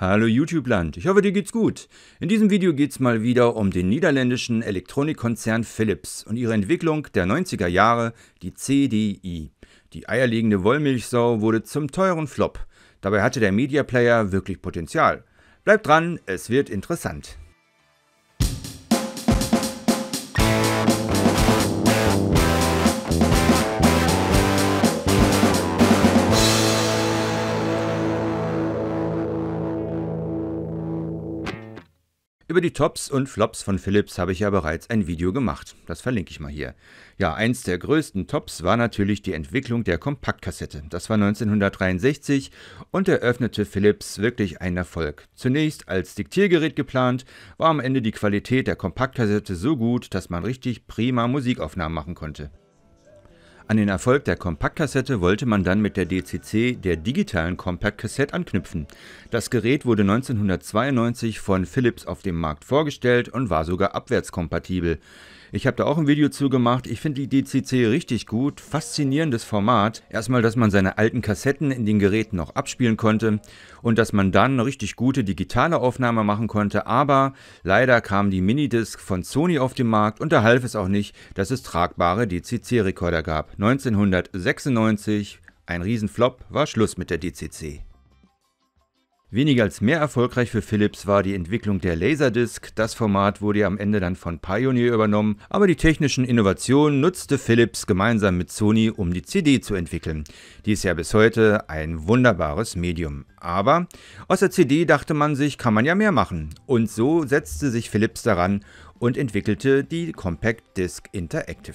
Hallo YouTube-Land, ich hoffe dir geht's gut. In diesem Video geht's mal wieder um den niederländischen Elektronikkonzern Philips und ihre Entwicklung der 90er Jahre, die CDI. Die eierlegende Wollmilchsau wurde zum teuren Flop. Dabei hatte der Media Player wirklich Potenzial. Bleibt dran, es wird interessant. Über die Tops und Flops von Philips habe ich ja bereits ein Video gemacht. Das verlinke ich mal hier. Ja, eins der größten Tops war natürlich die Entwicklung der Kompaktkassette. Das war 1963 und eröffnete Philips wirklich einen Erfolg. Zunächst als Diktiergerät geplant, war am Ende die Qualität der Kompaktkassette so gut, dass man richtig prima Musikaufnahmen machen konnte. An den Erfolg der Kompaktkassette wollte man dann mit der DCC, der digitalen Compact Cassette, anknüpfen. Das Gerät wurde 1992 von Philips auf dem Markt vorgestellt und war sogar abwärtskompatibel. Ich habe da auch ein Video zu gemacht. Ich finde die DCC richtig gut. Faszinierendes Format. Erstmal, dass man seine alten Kassetten in den Geräten noch abspielen konnte und dass man dann eine richtig gute digitale Aufnahme machen konnte. Aber leider kam die Minidisc von Sony auf den Markt und da half es auch nicht, dass es tragbare DCC-Rekorder gab. 1996, ein Riesenflop, war Schluss mit der DCC. Weniger als mehr erfolgreich für Philips war die Entwicklung der Laserdisc. Das Format wurde am Ende dann von Pioneer übernommen, aber die technischen Innovationen nutzte Philips gemeinsam mit Sony, um die CD zu entwickeln. Die ist ja bis heute ein wunderbares Medium. Aber aus der CD dachte man sich, kann man ja mehr machen. Und so setzte sich Philips daran und entwickelte die Compact Disc Interactive.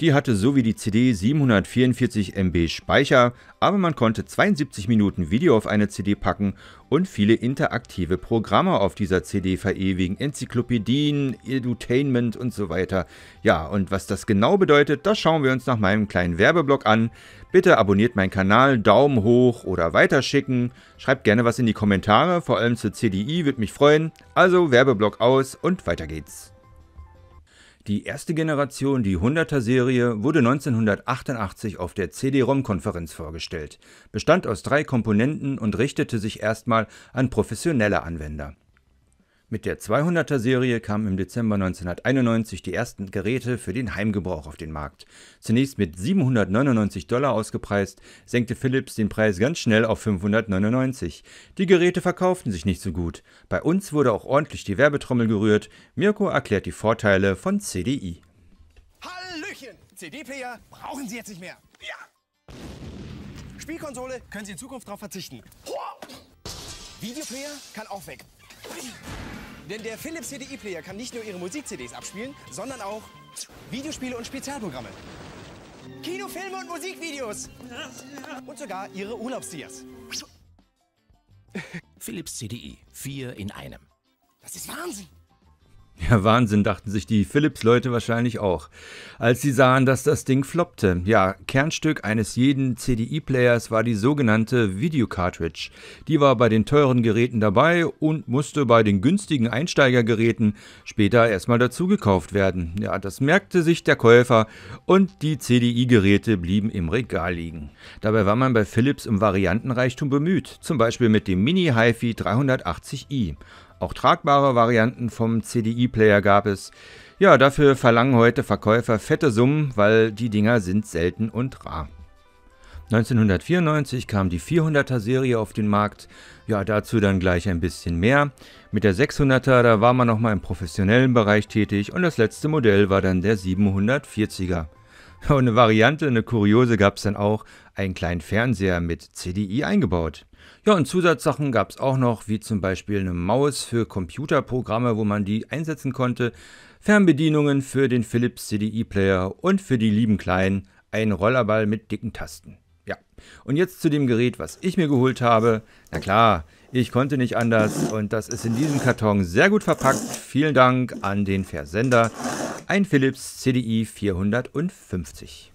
Die hatte so wie die CD 744 MB Speicher, aber man konnte 72 Minuten Video auf eine CD packen und viele interaktive Programme auf dieser CD verewigen, Enzyklopädien, Edutainment und so weiter. Ja, und was das genau bedeutet, das schauen wir uns nach meinem kleinen Werbeblock an. Bitte abonniert meinen Kanal, Daumen hoch oder weiterschicken. Schreibt gerne was in die Kommentare, vor allem zur CDI, würde mich freuen. Also Werbeblock aus und weiter geht's. Die erste Generation, die 100er-Serie, wurde 1988 auf der CD-ROM-Konferenz vorgestellt, bestand aus drei Komponenten und richtete sich erstmal an professionelle Anwender mit der 200er Serie kamen im Dezember 1991 die ersten Geräte für den Heimgebrauch auf den Markt. Zunächst mit 799 Dollar ausgepreist, senkte Philips den Preis ganz schnell auf 599. Die Geräte verkauften sich nicht so gut. Bei uns wurde auch ordentlich die Werbetrommel gerührt. Mirko erklärt die Vorteile von CDI. Hallöchen! CD-Player brauchen Sie jetzt nicht mehr. Ja! Spielkonsole können Sie in Zukunft darauf verzichten. Videoplayer kann auch weg. Denn der Philips cdi player kann nicht nur Ihre Musik-CDs abspielen, sondern auch Videospiele und Spezialprogramme. Kinofilme und Musikvideos. Und sogar Ihre Urlaubsdias. Philips CDI. E, vier in einem. Das ist Wahnsinn. Ja, Wahnsinn, dachten sich die Philips-Leute wahrscheinlich auch, als sie sahen, dass das Ding floppte. Ja, Kernstück eines jeden CDI-Players war die sogenannte Videocartridge. Die war bei den teuren Geräten dabei und musste bei den günstigen Einsteigergeräten später erstmal dazugekauft werden. Ja, das merkte sich der Käufer und die CDI-Geräte blieben im Regal liegen. Dabei war man bei Philips um Variantenreichtum bemüht, zum Beispiel mit dem Mini-HiFi 380i. Auch tragbare Varianten vom CDI-Player gab es. Ja, dafür verlangen heute Verkäufer fette Summen, weil die Dinger sind selten und rar. 1994 kam die 400er Serie auf den Markt. Ja, dazu dann gleich ein bisschen mehr. Mit der 600er, da war man nochmal im professionellen Bereich tätig und das letzte Modell war dann der 740er. Und eine Variante, eine kuriose gab es dann auch, einen kleinen Fernseher mit CDI eingebaut. Ja, und Zusatzsachen gab es auch noch, wie zum Beispiel eine Maus für Computerprogramme, wo man die einsetzen konnte, Fernbedienungen für den Philips CDI-Player und für die lieben Kleinen einen Rollerball mit dicken Tasten. Ja, und jetzt zu dem Gerät, was ich mir geholt habe. Na klar, ich konnte nicht anders und das ist in diesem Karton sehr gut verpackt. Vielen Dank an den Versender. Ein Philips CDI 450.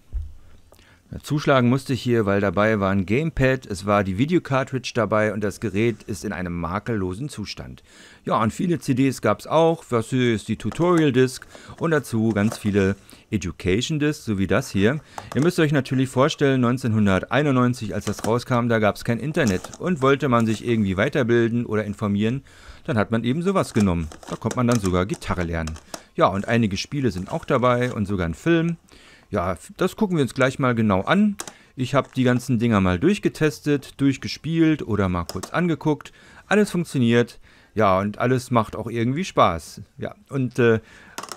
Zuschlagen musste ich hier, weil dabei war ein Gamepad, es war die Videocartridge dabei und das Gerät ist in einem makellosen Zustand. Ja, und viele CDs gab es auch, was ist die Tutorial Disc und dazu ganz viele Education Disc, so wie das hier. Ihr müsst euch natürlich vorstellen, 1991, als das rauskam, da gab es kein Internet. Und wollte man sich irgendwie weiterbilden oder informieren, dann hat man eben sowas genommen. Da konnte man dann sogar Gitarre lernen. Ja, und einige Spiele sind auch dabei und sogar ein Film. Ja, das gucken wir uns gleich mal genau an. Ich habe die ganzen Dinger mal durchgetestet, durchgespielt oder mal kurz angeguckt. Alles funktioniert. Ja, und alles macht auch irgendwie Spaß. Ja, und äh,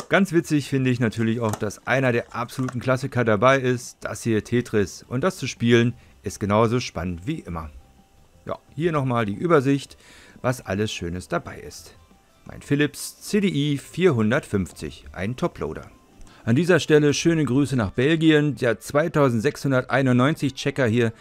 ganz witzig finde ich natürlich auch, dass einer der absoluten Klassiker dabei ist, das hier Tetris. Und das zu spielen ist genauso spannend wie immer. Ja, hier nochmal die Übersicht, was alles Schönes dabei ist. Mein Philips CDI 450, ein Toploader. An dieser Stelle schöne Grüße nach Belgien. Der 2691 Checker hier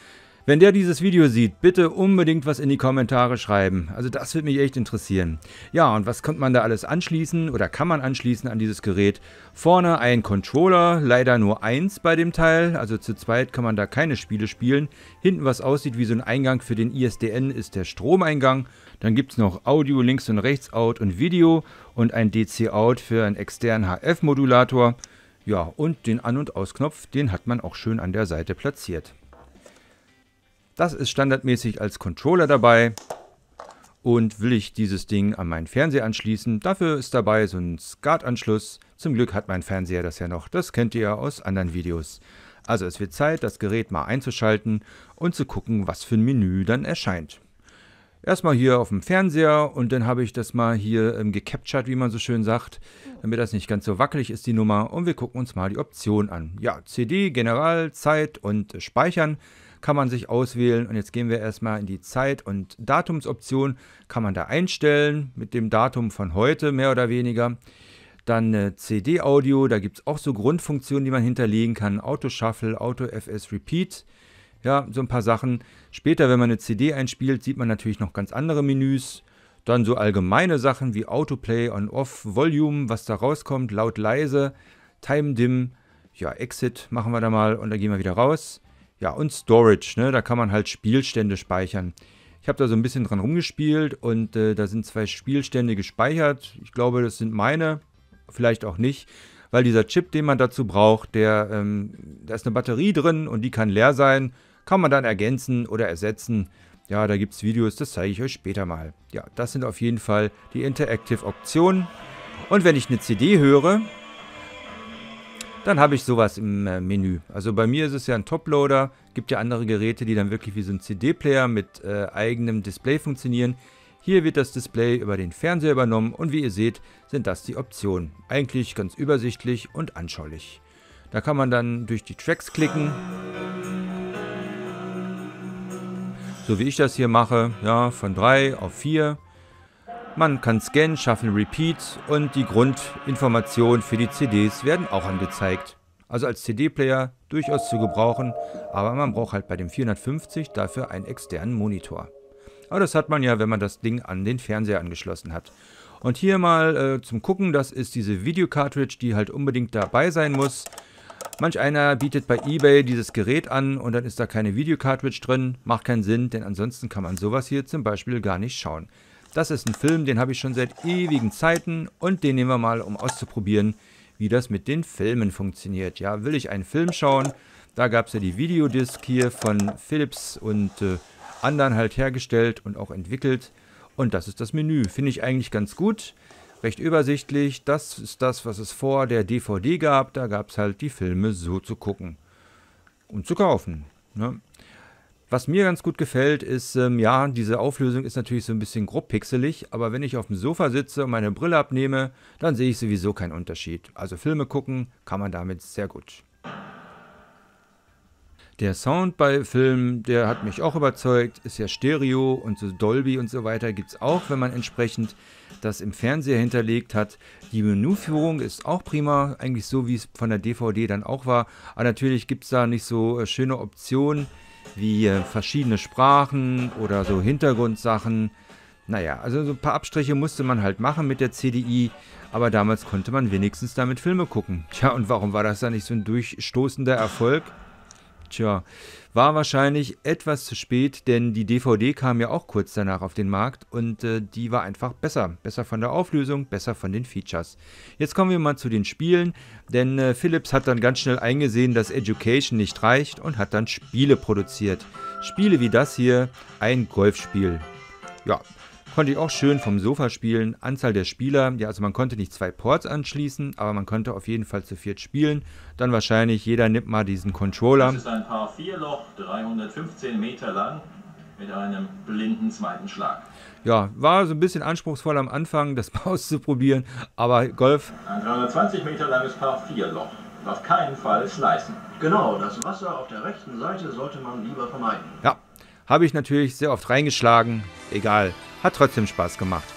wenn der dieses Video sieht, bitte unbedingt was in die Kommentare schreiben. Also das würde mich echt interessieren. Ja, und was konnte man da alles anschließen oder kann man anschließen an dieses Gerät? Vorne ein Controller, leider nur eins bei dem Teil, also zu zweit kann man da keine Spiele spielen. Hinten was aussieht wie so ein Eingang für den ISDN ist der Stromeingang. Dann gibt es noch Audio links und rechts Out und Video und ein DC Out für einen externen HF-Modulator. Ja, und den An- und Ausknopf, den hat man auch schön an der Seite platziert. Das ist standardmäßig als Controller dabei. Und will ich dieses Ding an meinen Fernseher anschließen, dafür ist dabei so ein SCART-Anschluss. Zum Glück hat mein Fernseher das ja noch, das kennt ihr ja aus anderen Videos. Also es wird Zeit, das Gerät mal einzuschalten und zu gucken, was für ein Menü dann erscheint. Erstmal hier auf dem Fernseher und dann habe ich das mal hier ähm, gecaptured, wie man so schön sagt, damit das nicht ganz so wackelig ist, die Nummer. Und wir gucken uns mal die Optionen an. Ja, CD, General, Zeit und äh, Speichern kann man sich auswählen. Und jetzt gehen wir erstmal in die Zeit- und Datumsoption. Kann man da einstellen mit dem Datum von heute mehr oder weniger. Dann CD-Audio, da gibt es auch so Grundfunktionen, die man hinterlegen kann. Auto-Shuffle, Auto-FS Repeat. Ja, so ein paar Sachen. Später, wenn man eine CD einspielt, sieht man natürlich noch ganz andere Menüs. Dann so allgemeine Sachen wie Autoplay, On-Off, Volume, was da rauskommt, laut, leise, Time-Dim. Ja, Exit machen wir da mal und dann gehen wir wieder raus. Ja, und Storage, ne? da kann man halt Spielstände speichern. Ich habe da so ein bisschen dran rumgespielt und äh, da sind zwei Spielstände gespeichert. Ich glaube, das sind meine, vielleicht auch nicht, weil dieser Chip, den man dazu braucht, der, ähm, da ist eine Batterie drin und die kann leer sein, kann man dann ergänzen oder ersetzen. Ja, da gibt es Videos, das zeige ich euch später mal. Ja, das sind auf jeden Fall die Interactive-Optionen. Und wenn ich eine CD höre, dann habe ich sowas im äh, Menü. Also bei mir ist es ja ein Toploader, gibt ja andere Geräte, die dann wirklich wie so ein CD-Player mit äh, eigenem Display funktionieren. Hier wird das Display über den Fernseher übernommen und wie ihr seht, sind das die Optionen. Eigentlich ganz übersichtlich und anschaulich. Da kann man dann durch die Tracks klicken. So wie ich das hier mache, ja, von 3 auf 4 man kann Scan, Shuffle, Repeat und die Grundinformationen für die CDs werden auch angezeigt. Also als CD-Player durchaus zu gebrauchen, aber man braucht halt bei dem 450 dafür einen externen Monitor. Aber das hat man ja, wenn man das Ding an den Fernseher angeschlossen hat. Und hier mal äh, zum Gucken, das ist diese Videocartridge, die halt unbedingt dabei sein muss. Manch einer bietet bei Ebay dieses Gerät an und dann ist da keine Videocartridge drin. Macht keinen Sinn, denn ansonsten kann man sowas hier zum Beispiel gar nicht schauen. Das ist ein Film, den habe ich schon seit ewigen Zeiten und den nehmen wir mal, um auszuprobieren, wie das mit den Filmen funktioniert. Ja, will ich einen Film schauen? Da gab es ja die Videodisc hier von Philips und äh, anderen halt hergestellt und auch entwickelt. Und das ist das Menü. Finde ich eigentlich ganz gut. Recht übersichtlich. Das ist das, was es vor der DVD gab. Da gab es halt die Filme so zu gucken und zu kaufen. Ne? Was mir ganz gut gefällt, ist, ähm, ja, diese Auflösung ist natürlich so ein bisschen grob pixelig, aber wenn ich auf dem Sofa sitze und meine Brille abnehme, dann sehe ich sowieso keinen Unterschied. Also Filme gucken kann man damit sehr gut. Der Sound bei Filmen, der hat mich auch überzeugt, ist ja Stereo und so Dolby und so weiter gibt es auch, wenn man entsprechend das im Fernseher hinterlegt hat. Die Menüführung ist auch prima, eigentlich so wie es von der DVD dann auch war, aber natürlich gibt es da nicht so äh, schöne Optionen wie verschiedene Sprachen oder so Hintergrundsachen. Naja, also so ein paar Abstriche musste man halt machen mit der CDI, aber damals konnte man wenigstens damit Filme gucken. Tja, und warum war das dann nicht so ein durchstoßender Erfolg? Tja, war wahrscheinlich etwas zu spät, denn die DVD kam ja auch kurz danach auf den Markt und äh, die war einfach besser. Besser von der Auflösung, besser von den Features. Jetzt kommen wir mal zu den Spielen, denn äh, Philips hat dann ganz schnell eingesehen, dass Education nicht reicht und hat dann Spiele produziert. Spiele wie das hier, ein Golfspiel. Ja, Konnte ich auch schön vom Sofa spielen. Anzahl der Spieler, ja, also man konnte nicht zwei Ports anschließen, aber man konnte auf jeden Fall zu viert spielen. Dann wahrscheinlich jeder nimmt mal diesen Controller. Das ist ein Paar 4 Loch, 315 Meter lang mit einem blinden zweiten Schlag. Ja, war so ein bisschen anspruchsvoll am Anfang, das auszuprobieren, aber Golf. Ein 320 Meter langes Paar 4 Loch. Auf keinen Fall schleißen. Genau, das Wasser auf der rechten Seite sollte man lieber vermeiden. Ja, habe ich natürlich sehr oft reingeschlagen. Egal. Hat trotzdem Spaß gemacht.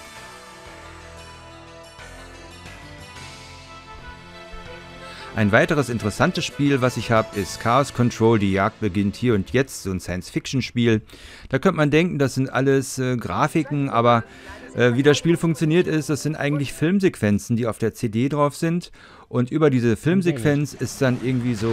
Ein weiteres interessantes Spiel, was ich habe, ist Chaos Control, die Jagd beginnt hier und jetzt, so ein Science-Fiction-Spiel. Da könnte man denken, das sind alles äh, Grafiken, aber äh, wie das Spiel funktioniert ist, das sind eigentlich Filmsequenzen, die auf der CD drauf sind. Und über diese Filmsequenz ist dann irgendwie so,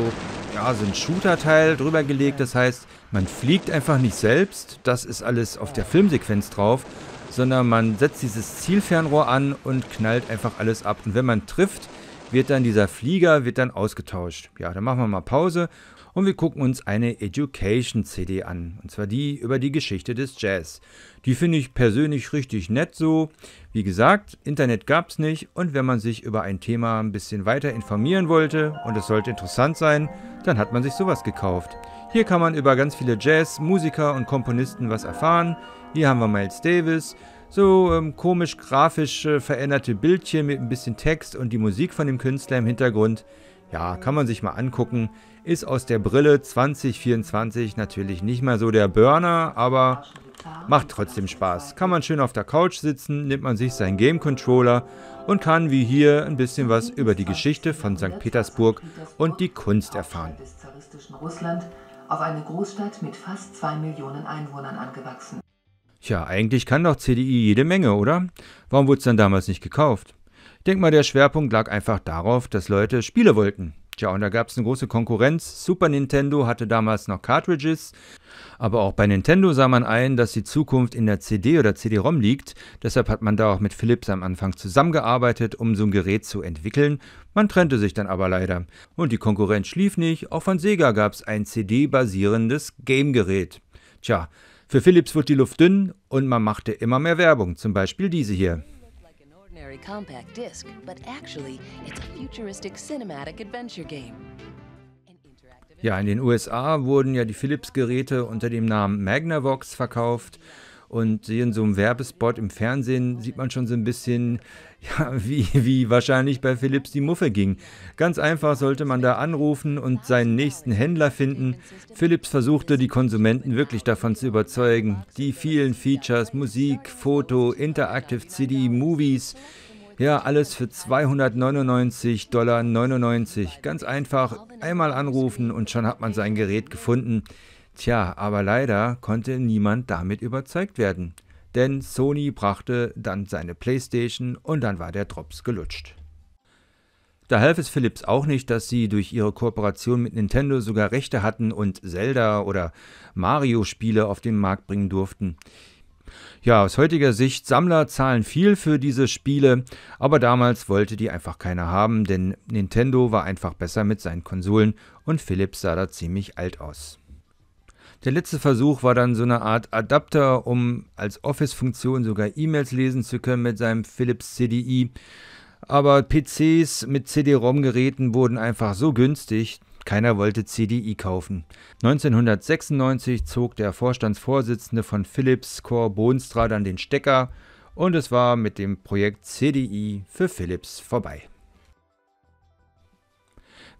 ja, so ein Shooter-Teil drüber gelegt. Das heißt, man fliegt einfach nicht selbst, das ist alles auf der Filmsequenz drauf, sondern man setzt dieses Zielfernrohr an und knallt einfach alles ab. Und wenn man trifft, wird dann dieser Flieger wird dann ausgetauscht. Ja, dann machen wir mal Pause und wir gucken uns eine Education CD an. Und zwar die über die Geschichte des Jazz. Die finde ich persönlich richtig nett so. Wie gesagt, Internet gab es nicht und wenn man sich über ein Thema ein bisschen weiter informieren wollte und es sollte interessant sein, dann hat man sich sowas gekauft. Hier kann man über ganz viele Jazz, Musiker und Komponisten was erfahren. Hier haben wir Miles Davis, so ähm, komisch grafisch äh, veränderte Bildchen mit ein bisschen Text und die Musik von dem Künstler im Hintergrund. Ja, kann man sich mal angucken. Ist aus der Brille 2024 natürlich nicht mehr so der Burner, aber macht trotzdem Spaß. Kann man schön auf der Couch sitzen, nimmt man sich seinen Game Controller und kann wie hier ein bisschen was über die Geschichte von St. Petersburg und die Kunst erfahren. auf eine Großstadt mit fast zwei Millionen Einwohnern angewachsen. Tja, eigentlich kann doch CDI jede Menge, oder? Warum wurde es dann damals nicht gekauft? Ich denke mal, der Schwerpunkt lag einfach darauf, dass Leute Spiele wollten. Tja, und da gab es eine große Konkurrenz. Super Nintendo hatte damals noch Cartridges. Aber auch bei Nintendo sah man ein, dass die Zukunft in der CD oder CD-ROM liegt. Deshalb hat man da auch mit Philips am Anfang zusammengearbeitet, um so ein Gerät zu entwickeln. Man trennte sich dann aber leider. Und die Konkurrenz schlief nicht. Auch von Sega gab es ein CD-basierendes Game-Gerät. Tja, für Philips wird die Luft dünn und man machte immer mehr Werbung, zum Beispiel diese hier. Ja, in den USA wurden ja die Philips-Geräte unter dem Namen Magnavox verkauft und hier in so einem Werbespot im Fernsehen sieht man schon so ein bisschen, ja, wie, wie wahrscheinlich bei Philips die Muffe ging. Ganz einfach sollte man da anrufen und seinen nächsten Händler finden. Philips versuchte die Konsumenten wirklich davon zu überzeugen. Die vielen Features, Musik, Foto, Interactive CD, Movies, ja, alles für 299,99 Dollar. Ganz einfach einmal anrufen und schon hat man sein Gerät gefunden. Tja, aber leider konnte niemand damit überzeugt werden, denn Sony brachte dann seine PlayStation und dann war der Drops gelutscht. Da half es Philips auch nicht, dass sie durch ihre Kooperation mit Nintendo sogar Rechte hatten und Zelda oder Mario-Spiele auf den Markt bringen durften. Ja, aus heutiger Sicht, Sammler zahlen viel für diese Spiele, aber damals wollte die einfach keiner haben, denn Nintendo war einfach besser mit seinen Konsolen und Philips sah da ziemlich alt aus. Der letzte Versuch war dann so eine Art Adapter, um als Office-Funktion sogar E-Mails lesen zu können mit seinem Philips CDI. Aber PCs mit CD-ROM-Geräten wurden einfach so günstig, keiner wollte CDI kaufen. 1996 zog der Vorstandsvorsitzende von Philips, Cor Boonstra, dann den Stecker und es war mit dem Projekt CDI für Philips vorbei.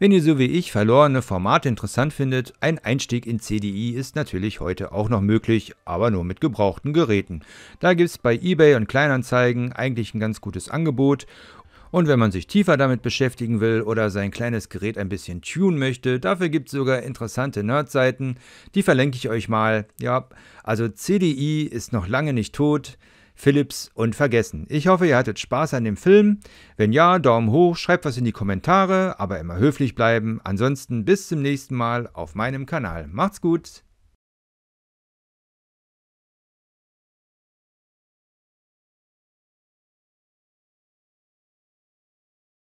Wenn ihr so wie ich verlorene Formate interessant findet, ein Einstieg in CDI ist natürlich heute auch noch möglich, aber nur mit gebrauchten Geräten. Da gibt es bei eBay und Kleinanzeigen eigentlich ein ganz gutes Angebot und wenn man sich tiefer damit beschäftigen will oder sein kleines Gerät ein bisschen tun möchte, dafür gibt es sogar interessante Nerd-Seiten. Die verlinke ich euch mal. Ja, also CDI ist noch lange nicht tot. Philips und vergessen. Ich hoffe, ihr hattet Spaß an dem Film. Wenn ja, Daumen hoch, schreibt was in die Kommentare, aber immer höflich bleiben. Ansonsten bis zum nächsten Mal auf meinem Kanal. Macht's gut!